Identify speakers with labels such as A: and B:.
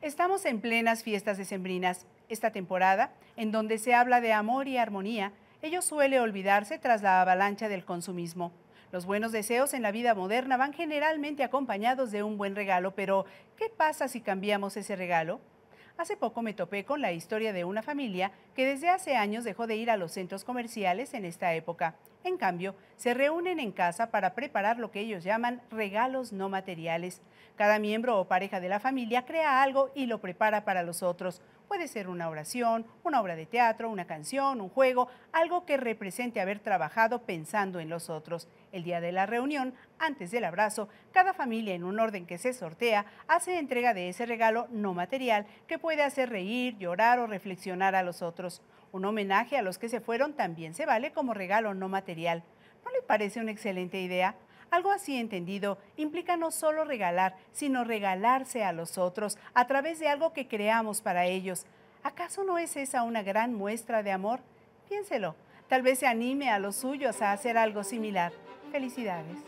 A: Estamos en plenas fiestas decembrinas. Esta temporada, en donde se habla de amor y armonía, ello suele olvidarse tras la avalancha del consumismo. Los buenos deseos en la vida moderna van generalmente acompañados de un buen regalo, pero ¿qué pasa si cambiamos ese regalo? Hace poco me topé con la historia de una familia que desde hace años dejó de ir a los centros comerciales en esta época. En cambio, se reúnen en casa para preparar lo que ellos llaman regalos no materiales. Cada miembro o pareja de la familia crea algo y lo prepara para los otros. Puede ser una oración, una obra de teatro, una canción, un juego, algo que represente haber trabajado pensando en los otros. El día de la reunión, antes del abrazo, cada familia en un orden que se sortea hace entrega de ese regalo no material que puede puede hacer reír, llorar o reflexionar a los otros. Un homenaje a los que se fueron también se vale como regalo no material. ¿No le parece una excelente idea? Algo así entendido implica no solo regalar, sino regalarse a los otros a través de algo que creamos para ellos. ¿Acaso no es esa una gran muestra de amor? Piénselo. Tal vez se anime a los suyos a hacer algo similar. Felicidades.